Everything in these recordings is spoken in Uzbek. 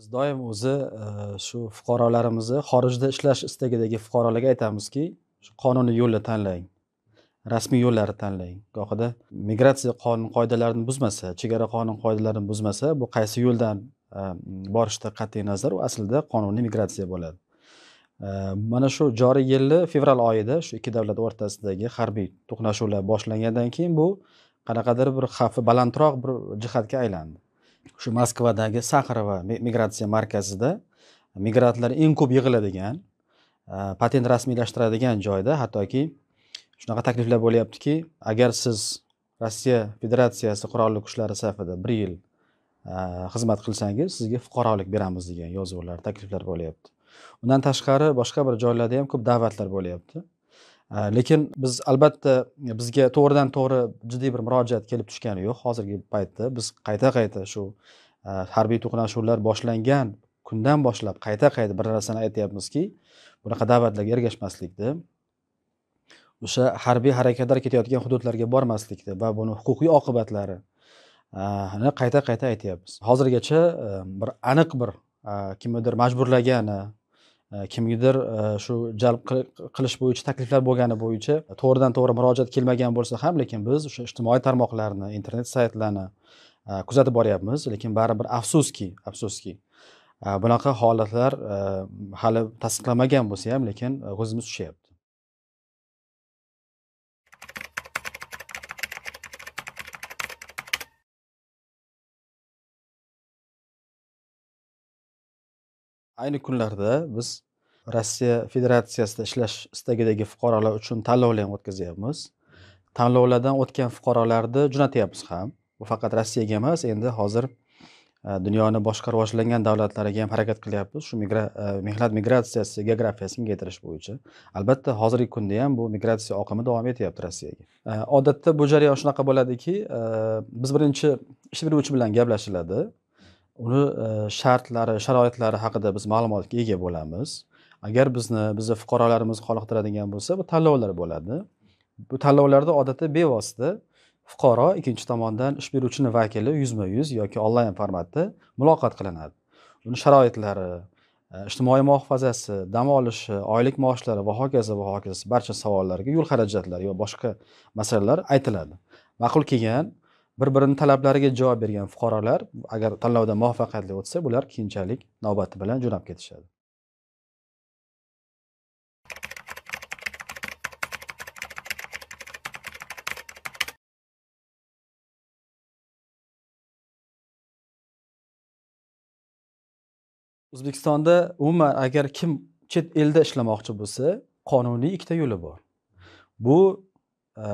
biz doim o'zi e, shu fuqarolarimizni xorijda ishlash istagidagi fuqarolarga aytamizki shu qonuniy yo'lni tanlang rasmiy yo'llarni tanlang gohida migratsiya qonun qoidalarini buzmasa chegara qonun qoidalarini buzmasa bu qaysi yo'ldan e, borishda qat'iy nazar u aslida qonuniy migratsiya bo'ladi e, mana shu joriy yilni fevral oyida shu ikki davlat o'rtasidagi harbiy to'qnashuvlar boshlangandan keyin bu qanaqadir bir xavfi balandroq bir jihatga aylandi shu moskvadagi sahrava migratsiya markazida migrantlar eng ko'p yig'iladigan patent rasmiylashtiradigan joyda hattoki shunaqa takliflar bo'lyaptiki agar siz rossiya federatsiyasi qurolli kuchlari safida bir yil xizmat qilsangiz sizga fuqarolik beramiz degan yozuvlar takliflar bo'lyapti undan tashqari boshqa bir joylarda ham ko'p da'vatlar bo'lyapti Э, lekin biz albatta bizga to'g'ridan to'g'ri jiddiy bir murojaat kelib tushgani yo'q hozirgi paytda biz qayta qayta shu e, harbiy to'qnashuvlar boshlangan kundan boshlab qayta qayta bir narsani aytyapmizki bunaqa da'vatlarga ergashmaslikni o'sha harbiy harakatlar ketayotgan hududlarga bormaslikni va buni huquqiy oqibatlari e, qayta qayta aytyapmiz hozirgacha e, bir aniq bir kimnidir majburlagani Э, kimgadir э, shu jalb qilish bo'yicha takliflar bo'lgani bo'yicha to'g'ridan to'g'ri murojaat kelmagan bo'lsa ham lekin biz o'sha ijtimoiy tarmoqlarni internet saytlarni e, kuzatib boryapmiz lekin baribir afsuski afsuski e, bunaqa holatlar e, hali tasdiqlamagan bo'lsa ham lekin ko'zimiz tushyapti ayni kunlarda biz rossiya federatsiyasida ishlash istagidagi fuqarolar uchun tanlovlar ham o'tkazyapmiz tanlovlardan o'tgan fuqarolarni jo'natyapmiz ham bu faqat rossiyaga emas endi hozir e, dunyoni boshqa rivojlangan davlatlariga ham harakat qilyapmiz shu migra e, mehnat migratsiyasi geografiyasini kengaytirish bo'yicha albatta hozirgi kunda ham bu migratsiya oqimi davom etyapti rossiyaga e, odatda bu jarayon shunaqa bo'ladiki biz birinchi ish beruvchi bilan gaplashiladi uni e, shartlari sharoitlari haqida biz ma'lumotga ega bo'lamiz agar bizni bizni fuqarolarimiz qoniqtiradigan bo'lsa bu tanlovlar bo'ladi bu tanlovlarda odatda bevosita fuqaro ikkinchi tomondan ish beruvchini vakili yuzma yuz yoki onlayn formatda muloqot qilinadi uni sharoitlari e, ijtimoiy muhofazasi dam olishi oylik maoshlari va hokazo va hokazo barcha savollarga yo'l xarajatlari va boshqa masalalar aytiladi ma'qul kelgan bir birini talablariga javob bergan fuqarolar agar tanlovdan muvaffaqiyatli o'tsa bular keyinchalik navbati bilan jo'nab ketishadi o'zbekistonda umuman agar kim chet elda ishlamoqchi bo'lsa qonuniy ikkita yo'li bor bu e,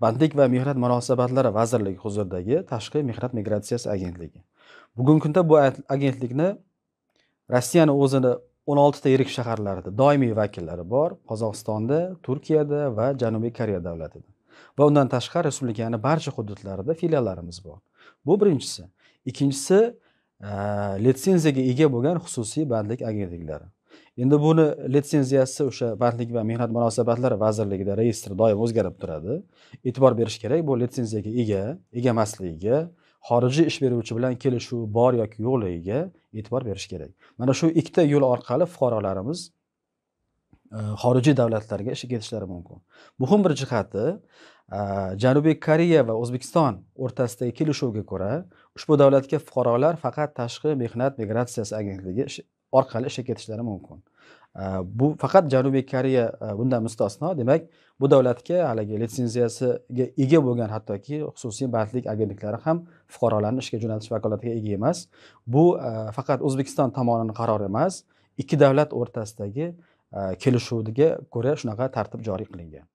bandlik va mehnat munosabatlari vazirligi huzuridagi tashqi mehnat migratsiyasi agentligi bugungi kunda bu agentlikni rossiyani o'zini o'n oltita yirik shaharlarida doimiy vakillari bor qozog'istonda turkiyada va janubiy koreya davlatida va undan tashqari respublikani barcha hududlarida filiallarimiz bor bu birinchisi ikkinchisi litsenziyaga ega bo'lgan xususiy bandlik agentliklari endi buni litsenziyasi o'sha bandlik va mehnat munosabatlari vazirligida reyestri doim o'zgarib turadi e'tibor berish kerak bu litsenziyaga ega ega emasligiga xorijiy ish beruvchi bilan kelishuv bor yoki yo'qligiga e'tibor berish kerak mana shu ikkita yo'l orqali fuqarolarimiz e, xorijiy davlatlarga ishga ketishlari mumkin muhim bir jihati e, janubiy koreya va o'zbekiston o'rtasidagi kelishuvga ko'ra ushbu davlatga fuqarolar faqat tashqi mehnat migratsiyasi agentligi orqali ishga ketishlari mumkin bu faqat janubiy koreya e, bundan mustasno demak bu davlatga haligi litsenziyasiga ega bo'lgan hattoki xususiy bandlik agentliklari ham fuqarolarni ishga jo'natish vakolatiga ega emas bu e, faqat o'zbekiston tomonining qarori emas ikki davlat o'rtasidagi e, kelishuviga ko'ra shunaqa tartib joriy qilingan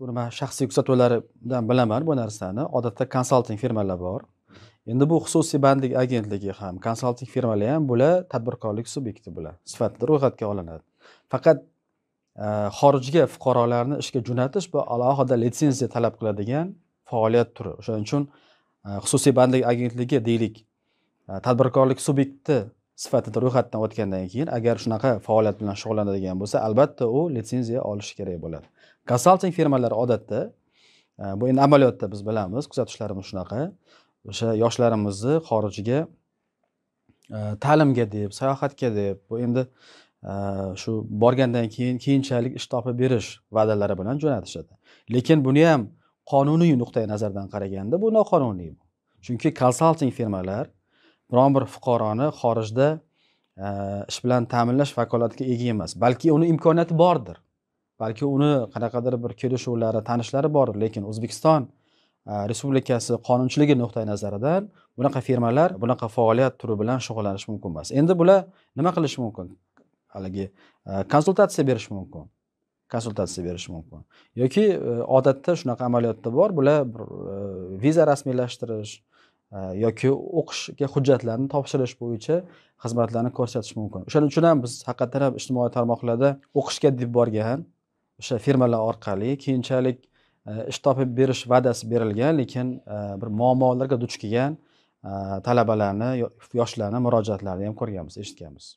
buni man shaxsiy kuzatuvlaridan bilaman bu narsani odatda konsalting firmalar bor endi bu xususiy bandlik agentligi ham konsalting firmalar ham bular tadbirkorlik subyekti bular sifatida ro'yxatga olinadi faqat e, xorijga fuqarolarni ishga jo'natish bu alohida litsenziya talab qiladigan faoliyat turi o'shaning uchun e, xususiy bandlik agentligi deylik e, tadbirkorlik subyekti sifatida ro'yxatdan o'tgandan keyin agar shunaqa faoliyat bilan shug'ullanadigan bo'lsa albatta u litsenziya olishi kerak bo'ladi konsalting firmalari odatda e, bu endi amaliyotda biz bilamiz kuzatishlarimiz shunaqa o'sha yoshlarimizni xorijga e, ta'limga deb sayohatga deb bu endi e, shu borgandan keyin keyinchalik ish topib berish va'dalari bilan jo'natishadi lekin buni ham qonuniy nuqtai nazardan qaraganda bu noqonuniy chunki konsalting firmalar biron bir fuqaroni xorijda ish bilan ta'minlash vakolatiga ega emas balki uni imkoniyati bordir balki uni qanaqadir bir kelishuvlari tanishlari bor lekin o'zbekiston respublikasi qonunchiligi nuqtai nazaridan bunaqa firmalar bunaqa faoliyat turi bilan shug'ullanish mumkin emas endi bular nima qilishi mumkin haligi konsultatsiya berish mumkin konsultatsiya berish mumkin yoki e, odatda shunaqa amaliyotda bor bular bir e, viza rasmiylashtirish yoki o'qishga hujjatlarni topshirish bo'yicha xizmatlarni ko'rsatish mumkin o'shaning uchun ham biz haqiqatdan ham ijtimoiy tarmoqlarda o'qishga deb borgan o'sha firmalar orqali keyinchalik e, ish topib berish va'dasi berilgan lekin e, bir muammolarga duch kelgan e, talabalarni yoshlarni murojaatlarini ham ko'rganmiz eshitganmiz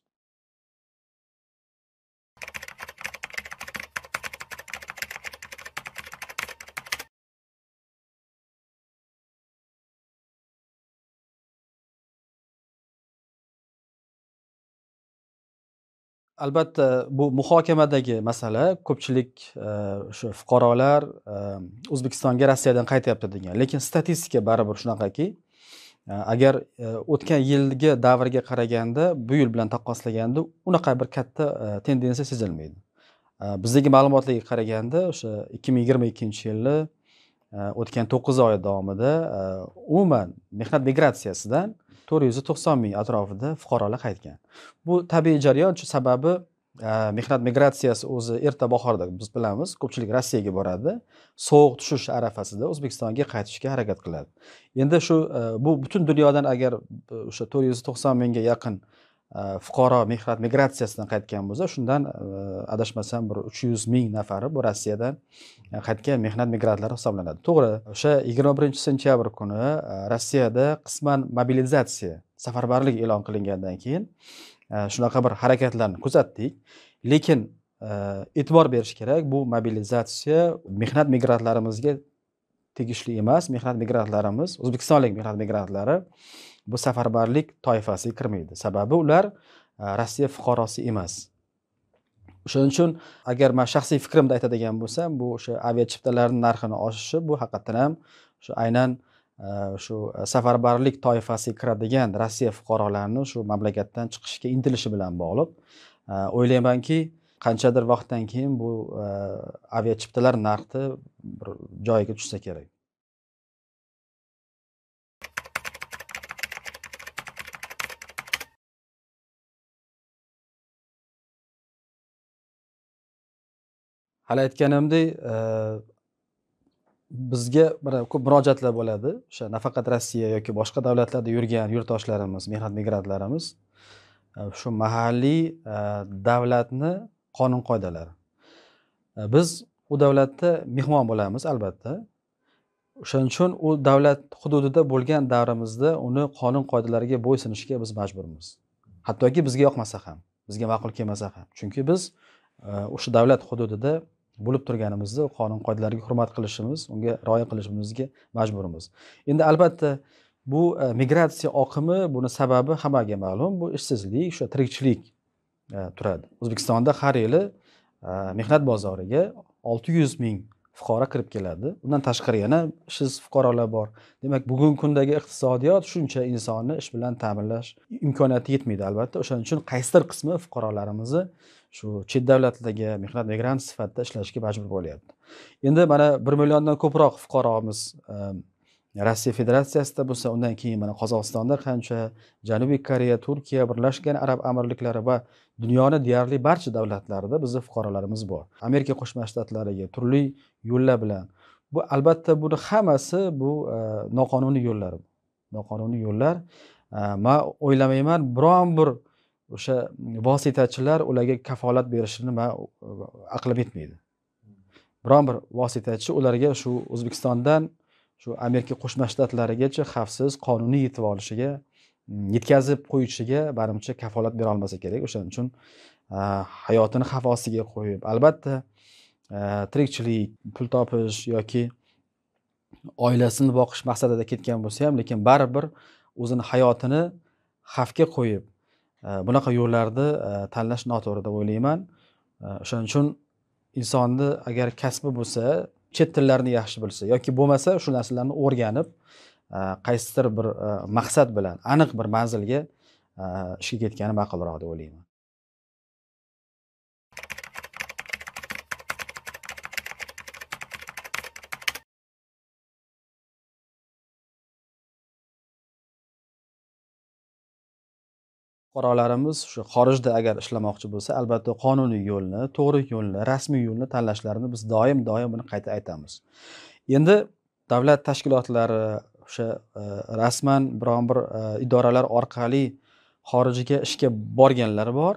albatta bu muhokamadagi masala ko'pchilik o'sha e, fuqarolar e, o'zbekistonga rossiyadan qaytyapti degan lekin statistika baribir shunaqaki e, agar o'tgan yilgi davrga qaraganda bu yil bilan taqqoslaganda unaqa bir katta tendensiya sezilmaydi bizdagi ma'lumotlarga qaraganda o'sha ikki ming yigirma ikkinchi yilni o'tgan to'qqiz oy davomida umuman mehnat migratsiyasidan to'rt yuz to'qson ming atrofida fuqarolar qaytgan bu tabiiy jarayon shu sababi e, mehnat migratsiyasi o'zi erta bahorda biz bilamiz ko'pchilik rossiyaga boradi sovuq tushish arafasida o'zbekistonga qaytishga harakat qiladi endi shu e, bu butun dunyodan agar e, o'sha to'rt yuz to'qson mingga yaqin Э, fuqaro mehnat migratsiyasidan qaytgan bo'lsa shundan e, adashmasam bir uch yuz ming nafari bu rossiyadan e, qaytgan mehnat migrantlari hisoblanadi to'g'ri o'sha yigirma birinchi sentyabr kuni e, rossiyada qisman mobilizatsiya safarbarlik e'lon qilingandan keyin shunaqa bir harakatlarni kuzatdik lekin e'tibor berish kerak bu mobilizatsiya mehnat migrantlarimizga tegishli emas mehnat migrantlarimiz o'zbekistonlik mehnat migrantlari bu safarbarlik toifasiga kirmaydi sababi ular e, rossiya fuqarosi emas o'shaning uchun agar man shaxsiy fikrimni aytadigan bo'lsam bu o'sha aviachiptalarni narxini oshishi bu haqiqatdan ham shu aynan e, shu e, safarbarlik toifasiga kiradigan rossiya fuqarolarini shu mamlakatdan chiqishga intilishi bilan bog'liq o'ylaymanki qanchadir vaqtdan keyin bu aviachiptalar narxi bir joyiga tushsa kerak hali aytganimdek e, bizga ko'p murojaatlar bo'ladi o'sha nafaqat rossiya yoki boshqa davlatlarda yurgan yurtdoshlarimiz mehnat migrantlarimiz e, shu mahalliy e, davlatni qonun qoidalari biz u davlatda mehmon bo'lamiz albatta o'shaning uchun u davlat hududida bo'lgan davrimizda uni qonun qoidalariga bo'ysunishga biz majburmiz hattoki bizga yoqmasa ham bizga ma'qul kelmasa ham chunki biz o'sha davlat hududida bo'lib turganimizda qonun qoidalarga hurmat qilishimiz unga rioya qilishimizga majburmiz endi albatta bu e, migratsiya oqimi buni sababi hammaga ma'lum bu ishsizlik o'sha tirikchilik e, turadi o'zbekistonda har yili e, mehnat bozoriga olti yuz ming fuqaro kirib keladi undan tashqari yana ishsiz fuqarolar bor demak bugungi kundagi iqtisodiyot shuncha insonni ish bilan ta'minlash imkoniyati yetmaydi albatta o'shaning uchun qaysidir qismi fuqarolarimizni shu chet davlatlarga mehnat migranti sifatida ishlashga majbur bo'lyapti endi mana bir milliondan ko'proq fuqaromiz ehm, rossiya federatsiyasida bo'lsa undan keyin mana qozog'istonda qancha janubiy koreya turkiya birlashgan arab amirliklari va dunyoni deyarli barcha davlatlarida bizni fuqarolarimiz bor amerika qo'shma shtatlariga turli yo'llar bilan bu albatta buni hammasi bu ehm, noqonuniy yo'llar noqonuniy yo'llar ehm, man o'ylamayman biron bir o'sha vositachilar ularga kafolat berishini man aqlim yetmaydi biron bir vositachi ularga shu o'zbekistondan shu amerika qo'shma shtatlarigacha xavfsiz qonuniy yetib olishiga mm, yetkazib qo'yishiga manimcha kafolat berolmasa kerak o'shaning uchun hayotini xavf ostiga qo'yib albatta tirikchilik pul topish yoki oilasini boqish maqsadida ketgan bo'lsa ham lekin baribir o'zini hayotini xavfga qo'yib Э, bunaqa yo'llarni э, tanlash noto'g'ri deb o'ylayman э, o'shaning uchun insonni agar kasbi bo'lsa chet tillarni yaxshi bilsa yoki bo'lmasa shu narsalarni o'rganib e, qaysidir bir e, maqsad bilan aniq bir manzilga e, ishga ketgani ma'qulroq deb o'ylayman fuqarolarimiz shu xorijda agar ishlamoqchi bo'lsa albatta qonuniy yo'lni to'g'ri yo'lni rasmiy yo'lni tanlashlarini biz doim doim buni qayta aytamiz endi davlat tashkilotlari o'sha e, rasman biron bir e, idoralar orqali xorijiga ishga borganlar bor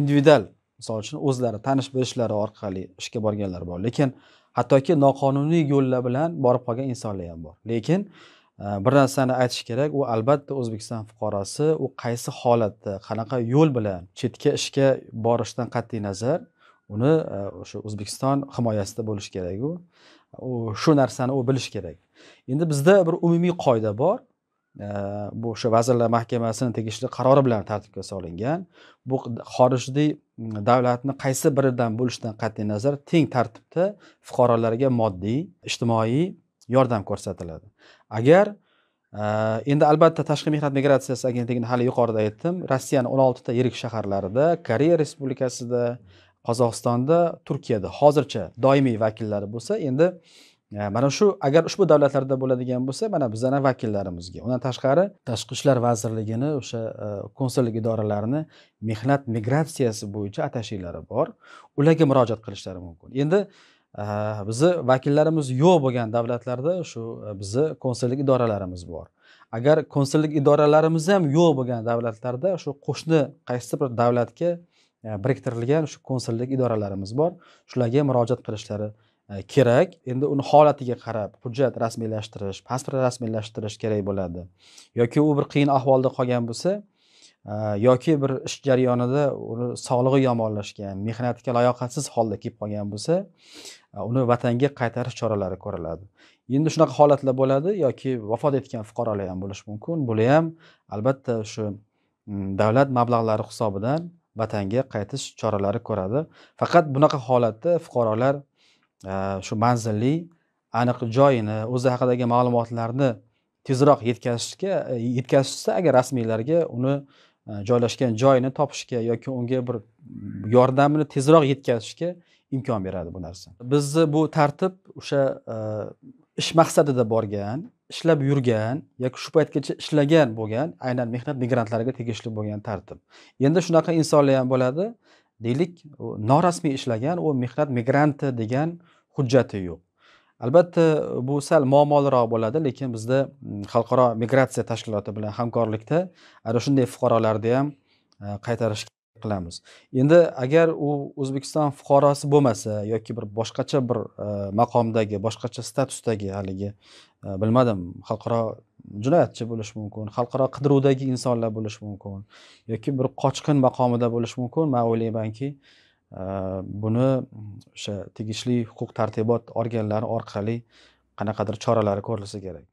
individual misol uchun o'zlari tanish bilishlari orqali ishga borganlar bor lekin hattoki noqonuniy yo'llar bilan borib qolgan insonlar ham bor lekin Э, bir narsani aytish kerak u albatta o'zbekiston fuqarosi u qaysi holatda qanaqa yo'l bilan chetga ishga borishdan qat'iy nazar uni e, o'sha o'zbekiston himoyasida bo'lishi kerak u shu narsani u bilishi kerak endi bizda bir umumiy qoida bor e, bu o'sha vazirlar mahkamasini tegishli qarori bilan tartibga solingan bu xorijiy mm, davlatni qaysi biridan bo'lishidan qat'iy nazar teng tartibda fuqarolarga moddiy ijtimoiy yordam ko'rsatiladi agar e, endi albatta tashqi mehnat migratsiyasi agentligini hali yuqorida aytdim rossiyani o'n oltita yirik shaharlarida koreya respublikasida qozog'istonda turkiyada hozircha doimiy vakillari bo'lsa endi e, mana shu agar ushbu davlatlarda bo'ladigan bo'lsa mana bizani vakillarimizga undan tashqari tashqi ishlar vazirligini o'sha e, konsullik idoralarini mehnat migratsiyasi bo'yicha atashilari bor ularga murojaat qilishlari mumkin endi bizni vakillarimiz yo'q bo'lgan davlatlarda shu e, bizni konsullik idoralarimiz bor agar konsullik idoralarimiz ham yo'q bo'lgan davlatlarda shu qo'shni qaysi bir davlatga e, biriktirilgan shu konsullik idoralarimiz bor shularga murojaat qilishlari e, kerak endi uni holatiga qarab hujjat rasmiylashtirish pasport rasmiylashtirish kerak bo'ladi yoki u bir qiyin ahvolda qolgan bo'lsa yoki bir ish jarayonida uni sog'lig'i yomonlashgan mehnatga layoqatsiz holda kelib qolgan bo'lsa e, uni vatanga qaytarish choralari ko'riladi endi shunaqa holatlar bo'ladi yoki vafot etgan fuqarolar ham bo'lishi mumkin bular ham albatta shu mm, davlat mablag'lari hisobidan vatanga qaytish choralari ko'radi faqat bunaqa holatda fuqarolar e, shu manzilli aniq joyini o'zi haqidagi ma'lumotlarni tezroq yetkazishga e, yetkazishsa agar rasmiylarga uni E, joylashgan joyini topishga yoki unga bir yordamini tezroq yetkazishga imkon beradi bu narsa bizni bu tartib o'sha e, ish maqsadida borgan ishlab yurgan yoki shu paytgacha ishlagan bo'lgan aynan mehnat migrantlariga tegishli bo'lgan tartib endi shunaqa insonlar ham bo'ladi deylik norasmiy ishlagan u mehnat migranti degan hujjati yo'q albatta bu sal muammoliroq bo'ladi lekin bizda mm, xalqaro migratsiya tashkiloti bilan hamkorlikda ana shunday fuqarolarni ham e, qaytarish qilamiz endi agar u o'zbekiston fuqarosi bo'lmasa yoki bir boshqacha bir e, maqomdagi boshqacha statusdagi haligi e, bilmadim xalqaro jinoyatchi bo'lishi mumkin xalqaro qidiruvdagi insonlar bo'lishi mumkin yoki bir qochqin maqomida bo'lishi mumkin man o'ylaymanki Э, buni o'sha tegishli huquq tartibot organlari orqali qanaqadir choralari ko'rilsa kerak